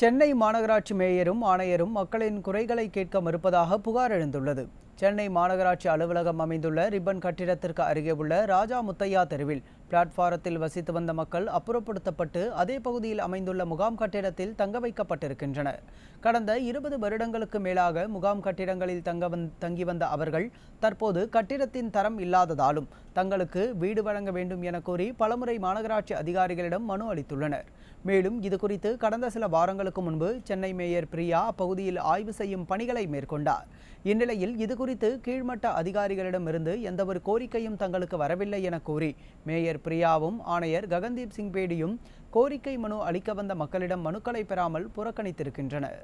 சென்னை மாநகராட்சி மேயரும் ஆணையரும் மக்களின் குறைகளை கேட்க மறுப்பதாக புகார் எழுந்துள்ளது சென்னை மாநகராட்சி அலுவலகம் அமைந்துள்ள ரிப்பன் கட்டிடத்திற்கு அருகே உள்ள ராஜா முத்தையா தெருவில் பிளாட்பாரத்தில் வசித்து வந்த மக்கள் அப்புறப்படுத்தப்பட்டு அதே பகுதியில் அமைந்துள்ள முகாம் கட்டிடத்தில் தங்க வைக்கப்பட்டிருக்கின்றனர் கடந்த இருபது வருடங்களுக்கு மேலாக முகாம் கட்டிடங்களில் தங்க வந் தங்கி வந்த அவர்கள் தற்போது கட்டிடத்தின் தரம் இல்லாததாலும் தங்களுக்கு வீடு வழங்க வேண்டும் என கூறி பலமுறை மாநகராட்சி அதிகாரிகளிடம் மனு அளித்துள்ளனர் மேலும் இதுகுறித்து கடந்த சில வாரங்களுக்கு முன்பு சென்னை மேயர் பிரியா அப்பகுதியில் ஆய்வு செய்யும் பணிகளை மேற்கொண்டார் இந்நிலையில் இதுகுறித்து கீழ்மட்ட அதிகாரிகளிடமிருந்து எந்தவொரு கோரிக்கையும் தங்களுக்கு வரவில்லை என கூறி மேயர் ஆணையர் பிரியாவும் ஆணையர் ககன்தீப் சிங் பேடியும் கோரிக்கை மனு அளிக்க வந்த மக்களிடம் மனுக்களை பெறாமல் புறக்கணித்திருக்கின்றனர்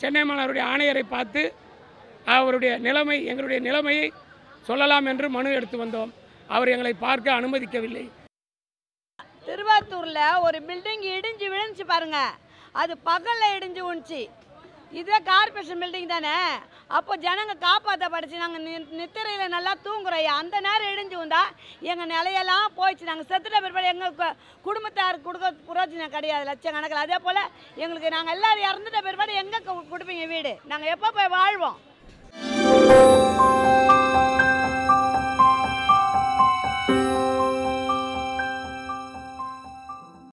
சென்னை மாநகருடைய ஆணையரை பார்த்து அவருடைய நிலைமை எங்களுடைய நிலைமையை சொல்லலாம் என்று மனு எடுத்து வந்தோம் அவர் எங்களை பார்க்க அனுமதிக்கவில்லை திருவாத்தூரில் ஒரு பில்டிங் இடிஞ்சு விழுந்துச்சு பாருங்க அது பகலில் இடிஞ்சு விழுந்துச்சு இதே கார்பரேஷன் பில்டிங் தானே அப்போ ஜனங்க காப்பாற்ற படிச்சு நாங்கள் நி நித்திரையில் நல்லா தூங்குறோம் அந்த நேரம் இடிஞ்சு வந்தால் எங்கள் நிலையெல்லாம் போயிடுச்சு நாங்கள் செத்துட்ட பிற்பாடு எங்கள் குடும்பத்தார் கொடுக்க புரோஜனம் கிடையாது லட்சம் லட்சக்கணக்கில் அதே போல் எங்களுக்கு நாங்கள் எல்லோரும் இறந்துட்ட பிற்பாடு எங்கே கொடுப்பீங்க வீடு நாங்கள் எப்போ போய் வாழ்வோம்